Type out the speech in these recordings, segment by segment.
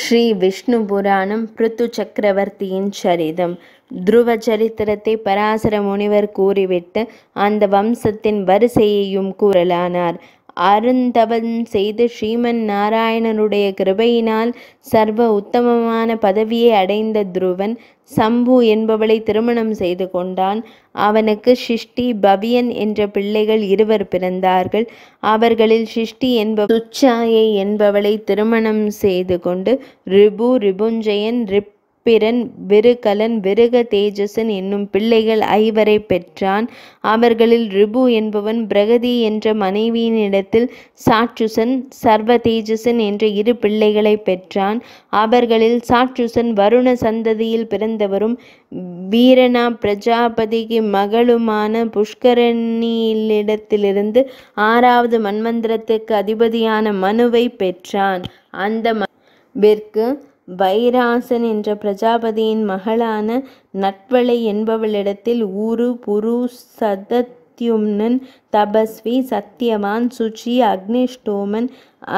ஸ்ரீ விஷ்ணு புராணம் பிருத்து சக்கரவர்த்தியின் சரிதம் துருவ சரித்திரத்தை பராசர முனிவர் கூறிவிட்டு அந்த வம்சத்தின் வரிசையையும் கூறலானார் அருந்தவன் செய்து ஸ்ரீமன் நாராயணனுடைய கிருபையினால் சர்வ உத்தமமான பதவியை அடைந்த துருவன் சம்பு என்பவளை திருமணம் செய்து கொண்டான் அவனுக்கு சிஷ்டி பவியன் என்ற பிள்ளைகள் இருவர் பிறந்தார்கள் அவர்களில் சிஷ்டி என்ப துச்சாயை என்பவளை திருமணம் செய்து கொண்டு ரிபு ரிபுஞ்சயன் ரிப் பிறன் விருகலன் விருக தேஜசன் என்னும் பிள்ளைகள் ஐவரை பெற்றான் அவர்களில் ரிபு என்பவன் பிரகதி என்ற மனைவியினிடத்தில் சாட்சுசன் சர்வ தேஜசன் என்ற இரு பிள்ளைகளை பெற்றான் அவர்களில் சாட்சுசன் வருண சந்ததியில் பிறந்தவரும் வீரனா பிரஜாபதிக்கு மகளுமான புஷ்கரணியிலிடத்திலிருந்து ஆறாவது மன்மந்திரத்துக்கு அதிபதியான மனுவை பெற்றான் அந்த விற்கு வைராசன் என்ற பிரஜாபதியின் மகளான நட்வளை என்பவளிடத்தில் ஊரு புரு சதத்யும்னன் தபஸ்வி சத்தியவான் சுச்சி அக்னிஷ்டோமன்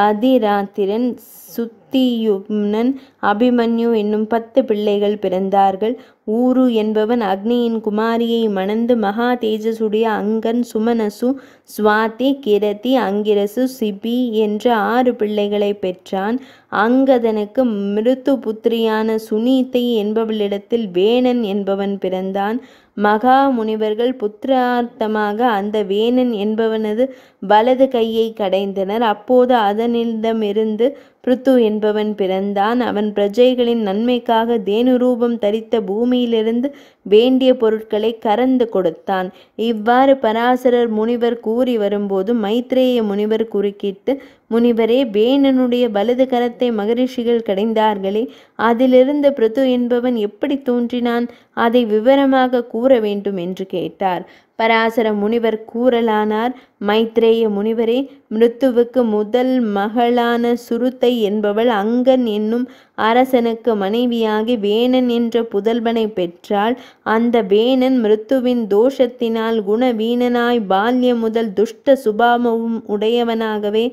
அதிராத்திரன் சுத்தியும்னன் அபிமன்யு என்னும் பத்து பிள்ளைகள் பிறந்தார்கள் ஊரு என்பவன் அக்னியின் குமாரியை மணந்து மகா தேஜசுடைய அங்கன் சுமனசு சுவாதி கிரதி அங்கிரசு சிபி என்ற ஆறு பிள்ளைகளை பெற்றான் அங்கதனுக்கு மிருத்து புத்திரியான சுனீத்தை என்பவளிடத்தில் வேணன் என்பவன் பிறந்தான் மகா முனிவர்கள் புத்திரார்த்தமாக அந்த வேணன் அர்ஜுனன் என்பவனது வலது கையை கடைந்தனர் அப்போது அதனிடமிருந்து பிருத்து என்பவன் பிறந்தான் அவன் பிரஜைகளின் நன்மைக்காக தேனுரூபம் தரித்த பூமியிலிருந்து வேண்டிய பொருட்களை கறந்து கொடுத்தான் இவ்வாறு பராசரர் முனிவர் கூறி வரும்போது மைத்ரேய முனிவர் குறுக்கிட்டு முனிவரே வேணனுடைய வலது கரத்தை மகரிஷிகள் கடைந்தார்களே அதிலிருந்து பிருத்து என்பவன் எப்படி தோன்றினான் அதை விவரமாக கூற வேண்டும் என்று கேட்டார் பராசர முனிவர் கூறலானார் மைத்ரேய முனிவரே மிருத்துவுக்கு முதல் மகளான சுருத்தை குந்தவை என்பவள் அங்கன் என்னும் அரசனுக்கு மனைவியாகி வேணன் என்ற புதல்வனை பெற்றால் அந்த வேணன் மிருத்துவின் தோஷத்தினால் குணவீணனாய் பால்யம் முதல் துஷ்ட சுபாவமும் உடையவனாகவே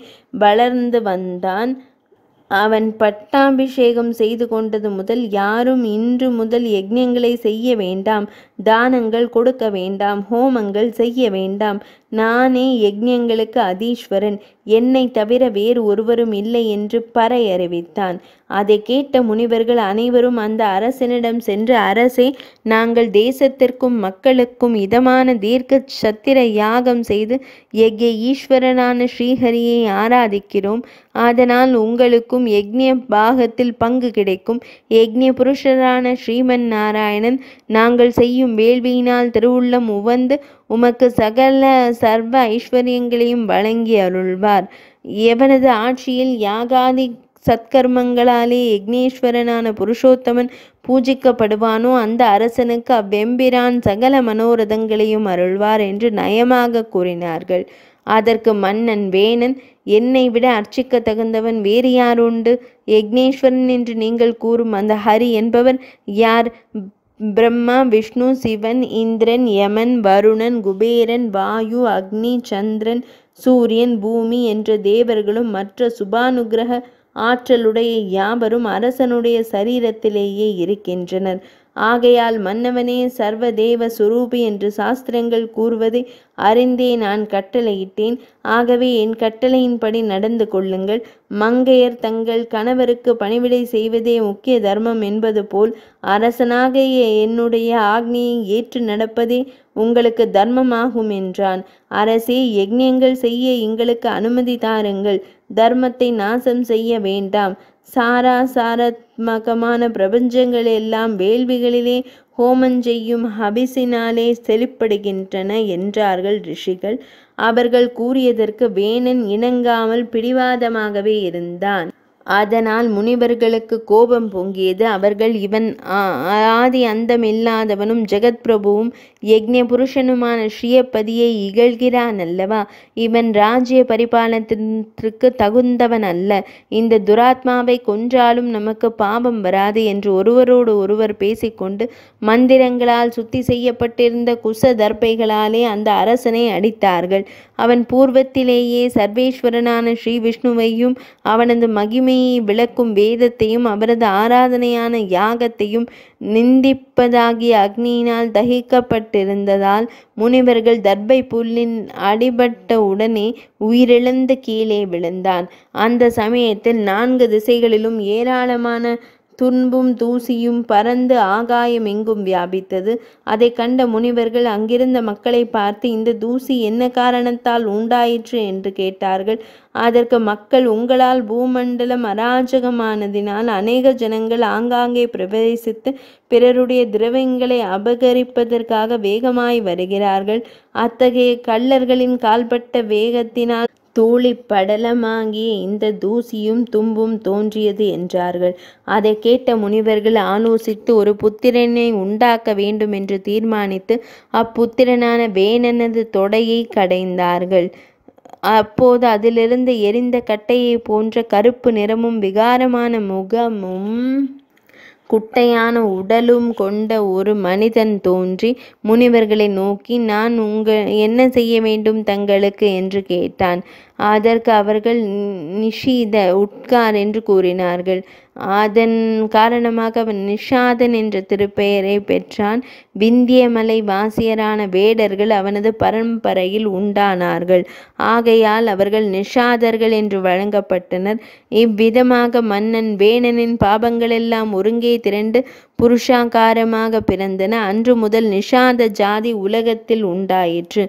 வளர்ந்து வந்தான் அவன் பட்டாபிஷேகம் செய்து கொண்டது முதல் யாரும் இன்று முதல் யஜ்யங்களை செய்ய வேண்டாம் தானங்கள் கொடுக்க வேண்டாம் ஹோமங்கள் செய்ய வேண்டாம் நானே யஜ்யங்களுக்கு அதீஸ்வரன் என்னை தவிர வேறு ஒருவரும் இல்லை என்று பறை அறிவித்தான் அதை கேட்ட முனிவர்கள் அனைவரும் அந்த அரசனிடம் சென்று அரசே நாங்கள் தேசத்திற்கும் மக்களுக்கும் இதமான தீர்க்க சத்திர யாகம் செய்து யஜ்ய ஈஸ்வரனான ஸ்ரீஹரியை ஆராதிக்கிறோம் அதனால் உங்களுக்கும் யஜ்ய பாகத்தில் பங்கு கிடைக்கும் யஜ்ய புருஷரான ஸ்ரீமன் நாராயணன் நாங்கள் செய்யும் உடுத்தும் வேள்வியினால் திருவுள்ளம் உவந்து உமக்கு சகல சர்வ ஐஸ்வர்யங்களையும் வழங்கி அருள்வார் எவனது ஆட்சியில் யாகாதி சத்கர்மங்களாலே யக்னேஸ்வரனான புருஷோத்தமன் பூஜிக்கப்படுவானோ அந்த அரசனுக்கு அவ்வெம்பிரான் சகல மனோரதங்களையும் அருள்வார் என்று நயமாக கூறினார்கள் அதற்கு மன்னன் வேணன் என்னை விட அர்ச்சிக்க தகுந்தவன் வேறு யார் உண்டு யக்னேஸ்வரன் என்று நீங்கள் கூறும் அந்த ஹரி என்பவர் யார் பிரம்மா விஷ்ணு சிவன் இந்திரன் யமன் வருணன் குபேரன் வாயு அக்னி சந்திரன் சூரியன் பூமி என்ற தேவர்களும் மற்ற சுபானுகிரக ஆற்றலுடைய யாவரும் அரசனுடைய சரீரத்திலேயே இருக்கின்றனர் ஆகையால் மன்னவனே சர்வதேவ சுரூபி என்று சாஸ்திரங்கள் கூறுவதை அறிந்தே நான் கட்டளையிட்டேன் ஆகவே என் கட்டளையின்படி நடந்து கொள்ளுங்கள் மங்கையர் தங்கள் கணவருக்கு பணிவிடை செய்வதே முக்கிய தர்மம் என்பது போல் அரசனாகிய என்னுடைய ஆக்னியை ஏற்று நடப்பதே உங்களுக்கு தர்மமாகும் என்றான் அரசே யக்ஞங்கள் செய்ய எங்களுக்கு அனுமதி தாருங்கள் தர்மத்தை நாசம் செய்ய வேண்டாம் சாராசாரத்மகமான பிரபஞ்சங்கள் எல்லாம் வேள்விகளிலே ஹோமம் செய்யும் ஹபிசினாலே செழிப்படுகின்றன என்றார்கள் ரிஷிகள் அவர்கள் கூறியதற்கு வேணன் இணங்காமல் பிடிவாதமாகவே இருந்தான் அதனால் முனிவர்களுக்கு கோபம் பொங்கியது அவர்கள் இவன் ஆதி அந்தம் இல்லாதவனும் ஜெகத் பிரபுவும் யக்ஞ புருஷனுமான ஸ்ரீயப்பதியை இகழ்கிறான் அல்லவா இவன் ராஜ்ய பரிபாலனத்திற்கு தகுந்தவன் அல்ல இந்த துராத்மாவை கொன்றாலும் நமக்கு பாபம் வராது என்று ஒருவரோடு ஒருவர் பேசிக்கொண்டு மந்திரங்களால் சுத்தி செய்யப்பட்டிருந்த குச தர்பைகளாலே அந்த அரசனை அடித்தார்கள் அவன் பூர்வத்திலேயே சர்வேஸ்வரனான ஸ்ரீ விஷ்ணுவையும் அவனது மகிமை உண்மையை விளக்கும் வேதத்தையும் அவரது ஆராதனையான யாகத்தையும் நிந்திப்பதாகிய அக்னியினால் தகிக்கப்பட்டிருந்ததால் முனிவர்கள் தர்பை புல்லின் அடிபட்ட உடனே உயிரிழந்து கீழே விழுந்தான் அந்த சமயத்தில் நான்கு திசைகளிலும் ஏராளமான துன்பும் தூசியும் பறந்து ஆகாயம் எங்கும் வியாபித்தது அதை கண்ட முனிவர்கள் அங்கிருந்த மக்களை பார்த்து இந்த தூசி என்ன காரணத்தால் உண்டாயிற்று என்று கேட்டார்கள் அதற்கு மக்கள் உங்களால் பூமண்டலம் அராஜகமானதினால் அநேக ஜனங்கள் ஆங்காங்கே பிரவேசித்து பிறருடைய திரவியங்களை அபகரிப்பதற்காக வேகமாய் வருகிறார்கள் அத்தகைய கள்ளர்களின் கால்பட்ட வேகத்தினால் தூளி படலமாகிய இந்த தூசியும் தும்பும் தோன்றியது என்றார்கள் அதை கேட்ட முனிவர்கள் ஆலோசித்து ஒரு புத்திரனை உண்டாக்க வேண்டும் என்று தீர்மானித்து அப்புத்திரனான வேணனது தொடையை கடைந்தார்கள் அப்போது அதிலிருந்து எரிந்த கட்டையை போன்ற கருப்பு நிறமும் விகாரமான முகமும் குட்டையான உடலும் கொண்ட ஒரு மனிதன் தோன்றி முனிவர்களை நோக்கி நான் உங்கள் என்ன செய்ய வேண்டும் தங்களுக்கு என்று கேட்டான் அதற்கு அவர்கள் நிஷீத உட்கார் என்று கூறினார்கள் அதன் காரணமாக அவன் நிஷாதன் என்ற திருப்பெயரை பெற்றான் விந்தியமலை வாசியரான வேடர்கள் அவனது பரம்பரையில் உண்டானார்கள் ஆகையால் அவர்கள் நிஷாதர்கள் என்று வழங்கப்பட்டனர் இவ்விதமாக மன்னன் வேணனின் பாபங்களெல்லாம் ஒருங்கே திரண்டு புருஷாகாரமாக பிறந்தன அன்று முதல் நிஷாத ஜாதி உலகத்தில் உண்டாயிற்று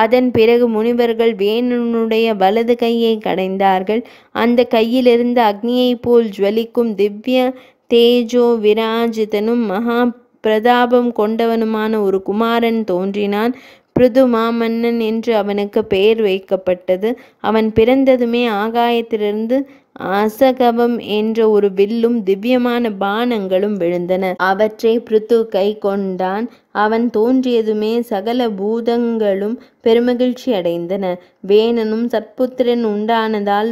அதன் பிறகு முனிவர்கள் வேணனுடைய வலது கையை கடைந்தார்கள் அந்த கையிலிருந்து அக்னியைப் போல் ஜுவலிக்கும் திவ்ய தேஜோ விராஜிதனும் மகா பிரதாபம் கொண்டவனுமான ஒரு குமாரன் தோன்றினான் பிருது மாமன்னன் என்று அவனுக்கு பெயர் வைக்கப்பட்டது அவன் பிறந்ததுமே ஆகாயத்திலிருந்து ஆசகபம் என்ற ஒரு வில்லும் திவ்யமான பானங்களும் விழுந்தன அவற்றை பிரித்து கை கொண்டான் அவன் தோன்றியதுமே சகல பூதங்களும் பெருமகிழ்ச்சி அடைந்தன வேணனும் சத்புத்திரன் உண்டானதால்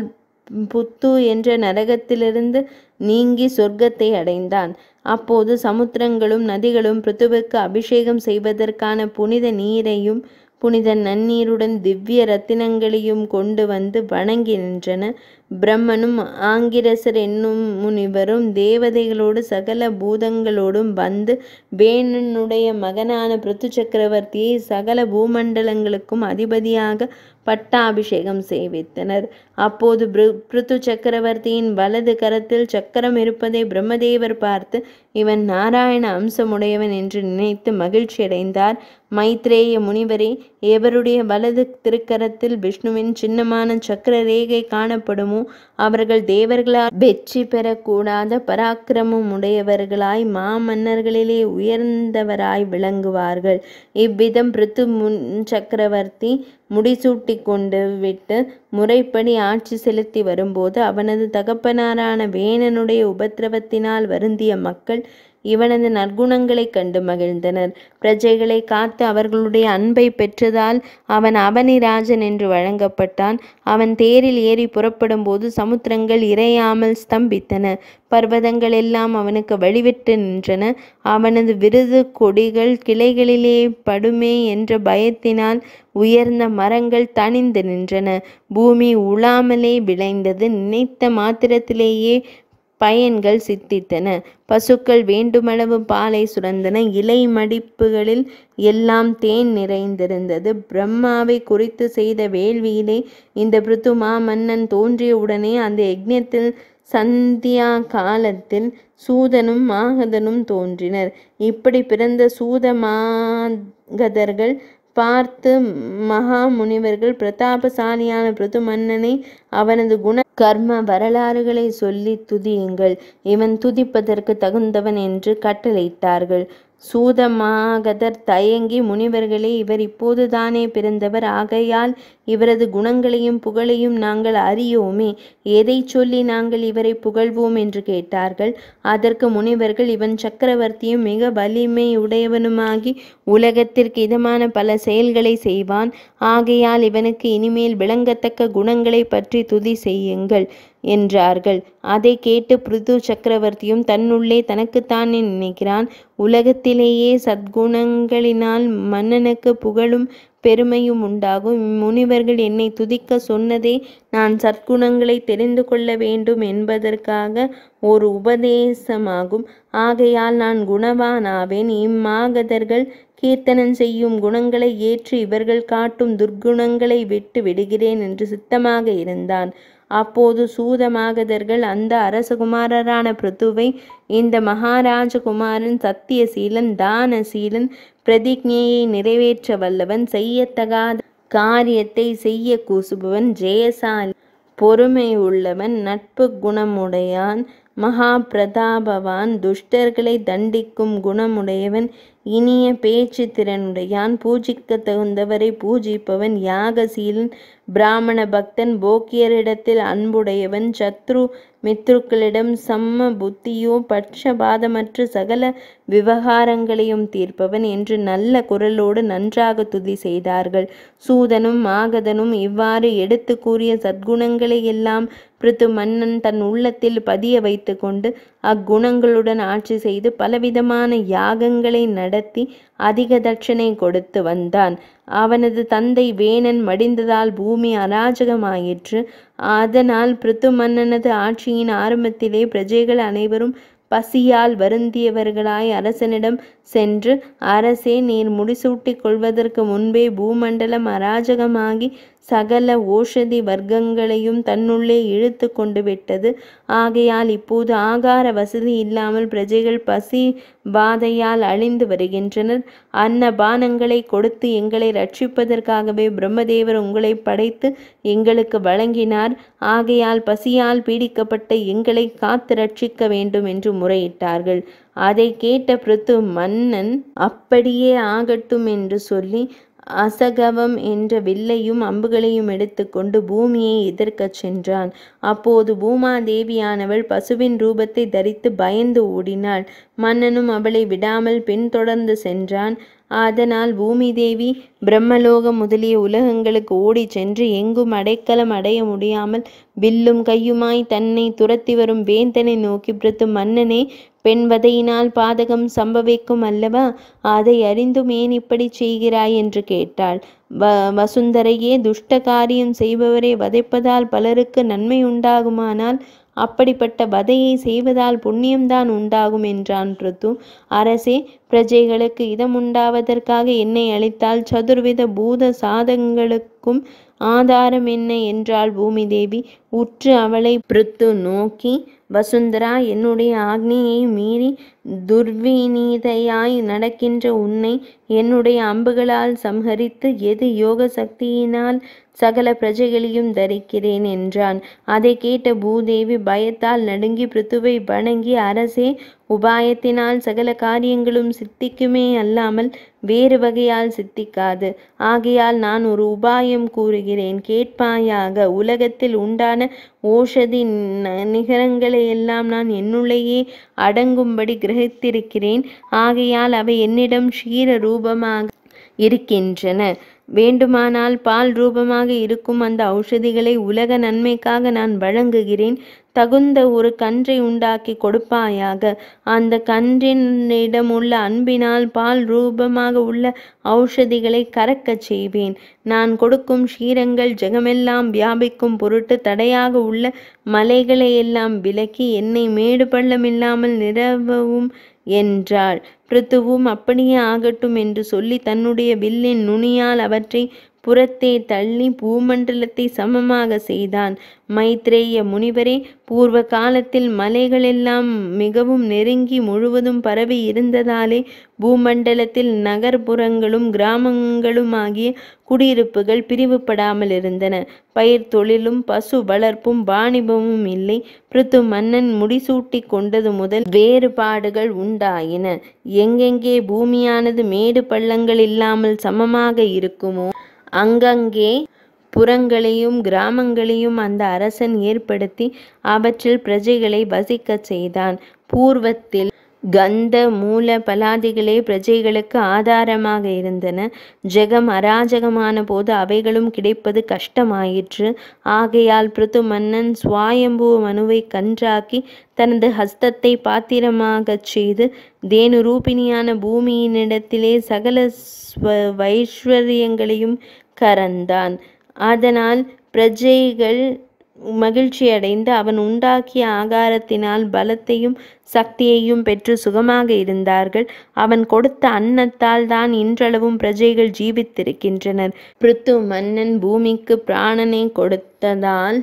புத்து என்ற நரகத்திலிருந்து நீங்கி சொர்க்கத்தை அடைந்தான் அப்போது சமுத்திரங்களும் நதிகளும் பிரித்துவுக்கு அபிஷேகம் செய்வதற்கான புனித நீரையும் புனித நன்னீருடன் திவ்ய ரத்தினங்களையும் கொண்டு வந்து வணங்கி நின்றன பிரம்மனும் ஆங்கிரசர் என்னும் முனிவரும் தேவதைகளோடு சகல பூதங்களோடும் வந்து வேணனுடைய மகனான பிருத்து சக்கரவர்த்தியை சகல பூமண்டலங்களுக்கும் அதிபதியாக பட்டாபிஷேகம் செய்வித்தனர் அப்போது பிருத்து சக்கரவர்த்தியின் வலது கரத்தில் சக்கரம் இருப்பதை பிரம்மதேவர் பார்த்து இவன் நாராயண அம்சமுடையவன் என்று நினைத்து மகிழ்ச்சியடைந்தார் மைத்ரேய முனிவரே எவருடைய வலது திருக்கரத்தில் விஷ்ணுவின் சின்னமான சக்கர ரேகை காணப்படுமோ அவர்கள் தேவர்களால் வெற்றி பெறக்கூடாத பராக்கிரமம் உடையவர்களாய் மாமன்னர்களிலே உயர்ந்தவராய் விளங்குவார்கள் இவ்விதம் பிருத்து முன் சக்கரவர்த்தி முடிசூட்டி கொண்டு விட்டு முறைப்படி ஆட்சி செலுத்தி வரும்போது அவனது தகப்பனாரான வேணனுடைய உபத்திரவத்தினால் வருந்திய மக்கள் இவனது நற்குணங்களைக் கண்டு மகிழ்ந்தனர் பிரஜைகளை காத்து அவர்களுடைய அன்பை பெற்றதால் அவன் அவனிராஜன் என்று வழங்கப்பட்டான் அவன் தேரில் ஏறி புறப்படும் போது சமுத்திரங்கள் இறையாமல் ஸ்தம்பித்தன பர்வதங்கள் எல்லாம் அவனுக்கு வழிவிட்டு நின்றன அவனது விருது கொடிகள் கிளைகளிலே படுமே என்ற பயத்தினால் உயர்ந்த மரங்கள் தணிந்து நின்றன பூமி உழாமலே விளைந்தது நினைத்த மாத்திரத்திலேயே பயன்கள் சித்தித்தன பசுக்கள் வேண்டுமளவு பாலை சுரந்தன இலை மடிப்புகளில் எல்லாம் தேன் நிறைந்திருந்தது பிரம்மாவை குறித்து செய்த வேள்வியிலே இந்த பிருத்துமா மன்னன் தோன்றியவுடனே அந்த யக்ஞத்தில் சந்தியா காலத்தில் சூதனும் மாகதனும் தோன்றினர் இப்படி பிறந்த சூத மாகதர்கள் பார்த்து மகா முனிவர்கள் பிரதாபசாலியான பிருது மன்னனை அவனது குண கர்ம வரலாறுகளை சொல்லி துதியுங்கள் இவன் துதிப்பதற்கு தகுந்தவன் என்று கட்டளையிட்டார்கள் சூதமாகதர் தயங்கி முனிவர்களே இவர் இப்போதுதானே பிறந்தவர் ஆகையால் இவரது குணங்களையும் புகழையும் நாங்கள் அறியோமே எதை சொல்லி நாங்கள் இவரை புகழ்வோம் என்று கேட்டார்கள் அதற்கு முனிவர்கள் இவன் சக்கரவர்த்தியும் மிக வலிமை உடையவனுமாகி உலகத்திற்கு இதமான பல செயல்களை செய்வான் ஆகையால் இவனுக்கு இனிமேல் விளங்கத்தக்க குணங்களை பற்றி துதி செய்யுங்கள் என்றார்கள் அதை கேட்டு பிருது சக்கரவர்த்தியும் தன்னுள்ளே தனக்குத்தானே நினைக்கிறான் உலகத்திலேயே சத்குணங்களினால் மன்னனுக்கு புகழும் பெருமையும் உண்டாகும் இம்முனிவர்கள் என்னை துதிக்க சொன்னதே நான் சற்குணங்களை தெரிந்து கொள்ள வேண்டும் என்பதற்காக ஒரு உபதேசமாகும் ஆகையால் நான் குணவானாவேன் இம்மாகதர்கள் கீர்த்தனம் செய்யும் குணங்களை ஏற்று இவர்கள் காட்டும் துர்க்குணங்களை விட்டு விடுகிறேன் என்று சித்தமாக இருந்தான் அப்போது சூத மாகதர்கள் அந்த அரசகுமாரரான பிரதுவை இந்த மகாராஜகுமாரன் சத்தியசீலன் தானசீலன் பிரதிஜையை நிறைவேற்ற வல்லவன் செய்யத்தகாத காரியத்தை செய்ய கூசுபவன் ஜெயசாலி பொறுமை உள்ளவன் நட்பு குணமுடையான் மகா பிரதாபவான் துஷ்டர்களை தண்டிக்கும் குணமுடையவன் இனிய பேச்சு திறனுடையான் பூஜிக்க தகுந்தவரை பூஜிப்பவன் யாகசீலன் பிராமண பக்தன் போக்கியரிடத்தில் அன்புடையவன் சத்ரு மித்ருக்களிடம் சம்ம புத்தியோ பட்சபாதமற்ற சகல விவகாரங்களையும் தீர்ப்பவன் என்று நல்ல குரலோடு நன்றாக துதி செய்தார்கள் சூதனும் மாகதனும் இவ்வாறு எடுத்து கூறிய சத்குணங்களை எல்லாம் பிரித்து மன்னன் தன் உள்ளத்தில் பதிய வைத்து கொண்டு அக்குணங்களுடன் ஆட்சி செய்து பலவிதமான யாகங்களை நடத்தி அதிக தட்சணை கொடுத்து வந்தான் அவனது தந்தை வேணன் மடிந்ததால் பூமி அராஜகமாயிற்று அதனால் பிரித்து மன்னனது ஆட்சியின் ஆரம்பத்திலே பிரஜைகள் அனைவரும் பசியால் வருந்தியவர்களாய் அரசனிடம் சென்று அரசே நீர் முடிசூட்டிக் கொள்வதற்கு முன்பே பூமண்டலம் அராஜகமாகி சகல ஓஷதி வர்க்கங்களையும் தன்னுள்ளே இழுத்து கொண்டு விட்டது ஆகையால் இப்போது ஆகார வசதி இல்லாமல் பிரஜைகள் பசி பாதையால் அழிந்து வருகின்றனர் அன்ன பானங்களை கொடுத்து எங்களை ரட்சிப்பதற்காகவே பிரம்மதேவர் உங்களை படைத்து எங்களுக்கு வழங்கினார் ஆகையால் பசியால் பீடிக்கப்பட்ட எங்களை காத்து ரட்சிக்க வேண்டும் என்று முறையிட்டார்கள் அதை கேட்ட பிருத்து மன்னன் அப்படியே ஆகட்டும் என்று சொல்லி அசகவம் என்ற வில்லையும் அம்புகளையும் எடுத்துக்கொண்டு பூமியை எதிர்க்கச் சென்றான் அப்போது பூமா தேவியானவள் பசுவின் ரூபத்தை தரித்து பயந்து ஓடினாள் மன்னனும் அவளை விடாமல் பின்தொடர்ந்து சென்றான் அதனால் பூமிதேவி பிரம்மலோகம் முதலிய உலகங்களுக்கு ஓடிச் சென்று எங்கும் அடைக்கலம் அடைய முடியாமல் வில்லும் கையுமாய் தன்னை துரத்தி வரும் வேந்தனை நோக்கி பிரித்து மன்னனே பெண்வதையினால் பாதகம் சம்பவிக்கும் அல்லவா அதை அறிந்தும் ஏன் இப்படி செய்கிறாய் என்று கேட்டாள் வ வசுந்தரையே துஷ்ட காரியம் செய்பவரை வதைப்பதால் பலருக்கு நன்மை உண்டாகுமானால் அப்படிப்பட்ட வதையை செய்வதால் புண்ணியம்தான் உண்டாகும் என்றான் பிருத்து அரசே பிரஜைகளுக்கு இதமுண்டாவதற்காக என்னை அளித்தால் சதுர்வித பூத சாதங்களுக்கும் ஆதாரம் என்ன என்றாள் பூமி தேவி உற்று அவளை பிரித்து நோக்கி வசுந்தரா என்னுடைய ஆக்னியை மீறி துர்வினீதையாய் நடக்கின்ற உன்னை என்னுடைய அம்புகளால் சம்ஹரித்து எது யோக சக்தியினால் சகல பிரஜைகளையும் தரிக்கிறேன் என்றான் அதை கேட்ட பூதேவி பயத்தால் நடுங்கி பிருத்துவை வணங்கி அரசே உபாயத்தினால் சகல காரியங்களும் சித்திக்குமே அல்லாமல் வேறு வகையால் சித்திக்காது ஆகையால் நான் ஒரு உபாயம் கூறுகிறேன் கேட்பாயாக உலகத்தில் உண்டான ஓஷதி நிகரங்களை எல்லாம் நான் என்னுள்ளேயே அடங்கும்படி கிரகித்திருக்கிறேன் ஆகையால் அவை என்னிடம் ஷீர ரூபமாக இருக்கின்றன வேண்டுமானால் பால் ரூபமாக இருக்கும் அந்த ஔஷதிகளை உலக நன்மைக்காக நான் வழங்குகிறேன் தகுந்த ஒரு கன்றை உண்டாக்கி கொடுப்பாயாக அந்த கன்றினிடம் உள்ள அன்பினால் பால் ரூபமாக உள்ள ஔஷதிகளை கறக்கச் செய்வேன் நான் கொடுக்கும் ஷீரங்கள் ஜெகமெல்லாம் வியாபிக்கும் பொருட்டு தடையாக உள்ள மலைகளை எல்லாம் விலக்கி என்னை மேடு பள்ளமில்லாமல் நிறவும் என்றாள் பிருத்துவும் அப்படியே ஆகட்டும் என்று சொல்லி தன்னுடைய வில்லின் நுனியால் அவற்றை புறத்தே தள்ளி பூமண்டலத்தை சமமாக செய்தான் மைத்ரேய முனிவரே பூர்வ காலத்தில் மலைகளெல்லாம் மிகவும் நெருங்கி முழுவதும் பரவி இருந்ததாலே பூமண்டலத்தில் நகர்ப்புறங்களும் கிராமங்களுமாகிய குடியிருப்புகள் பிரிவுபடாமல் இருந்தன பயிர் தொழிலும் பசு வளர்ப்பும் வாணிபமும் இல்லை பிருத்து மன்னன் முடிசூட்டி கொண்டது முதல் வேறுபாடுகள் உண்டாயின எங்கெங்கே பூமியானது மேடு பள்ளங்கள் இல்லாமல் சமமாக இருக்குமோ அங்கங்கே புறங்களையும் கிராமங்களையும் அந்த அரசன் ஏற்படுத்தி அவற்றில் பிரஜைகளை வசிக்கச் செய்தான் பூர்வத்தில் கந்த மூல பலாதிகளே பிரஜைகளுக்கு ஆதாரமாக இருந்தன ஜெகம் அராஜகமான போது அவைகளும் கிடைப்பது கஷ்டமாயிற்று ஆகையால் பிருத்து மன்னன் சுவாயம்பு மனுவை கன்றாக்கி தனது ஹஸ்தத்தை பாத்திரமாகச் செய்து தேனு ரூபிணியான பூமியினிடத்திலே சகல வைஸ்வரியங்களையும் கறந்தான் அதனால் பிரஜைகள் மகிழ்ச்சியடைந்து அவன் உண்டாக்கிய ஆகாரத்தினால் பலத்தையும் சக்தியையும் பெற்று சுகமாக இருந்தார்கள் அவன் கொடுத்த அன்னத்தால் தான் இன்றளவும் பிரஜைகள் ஜீவித்திருக்கின்றனர் பிருத்து மன்னன் பூமிக்கு பிராணனை கொடுத்ததால்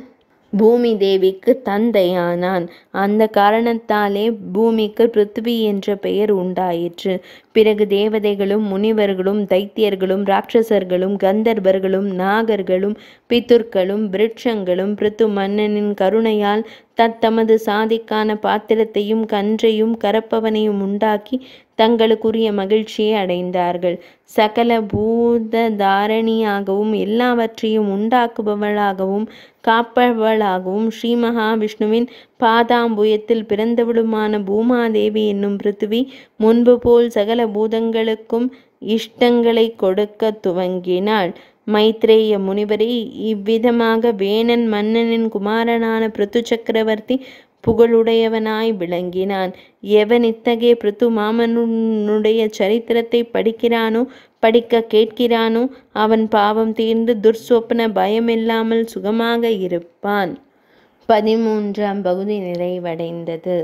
பூமி தேவிக்கு தந்தையானான் அந்த காரணத்தாலே பூமிக்கு பிருத்வி என்ற பெயர் உண்டாயிற்று பிறகு தேவதைகளும் முனிவர்களும் தைத்தியர்களும் ராட்சசர்களும் கந்தர்வர்களும் நாகர்களும் பித்துர்களும் விருட்சங்களும் பிரித்து மன்னனின் கருணையால் தத்தமது சாதிக்கான பாத்திரத்தையும் கன்றையும் கரப்பவனையும் உண்டாக்கி தங்களுக்குரிய மகிழ்ச்சியை அடைந்தார்கள் சகல பூத தாரணியாகவும் எல்லாவற்றையும் உண்டாக்குபவளாகவும் காப்பவளாகவும் ஸ்ரீ மகாவிஷ்ணுவின் பாதாம்புயத்தில் பிறந்தவளுமான பூமாதேவி என்னும் பிருத்திவி முன்பு போல் சகல பூதங்களுக்கும் இஷ்டங்களை கொடுக்க துவங்கினாள் மைத்ரேய முனிவரை இவ்விதமாக வேணன் மன்னனின் குமாரனான பிருத்து சக்கரவர்த்தி புகழுடையவனாய் விளங்கினான் எவன் இத்தகைய மாமனுடைய சரித்திரத்தை படிக்கிறானோ படிக்க கேட்கிறானோ அவன் பாவம் தீர்ந்து துர்சொப்பன பயமில்லாமல் சுகமாக இருப்பான் பதிமூன்றாம் பகுதி நிறைவடைந்தது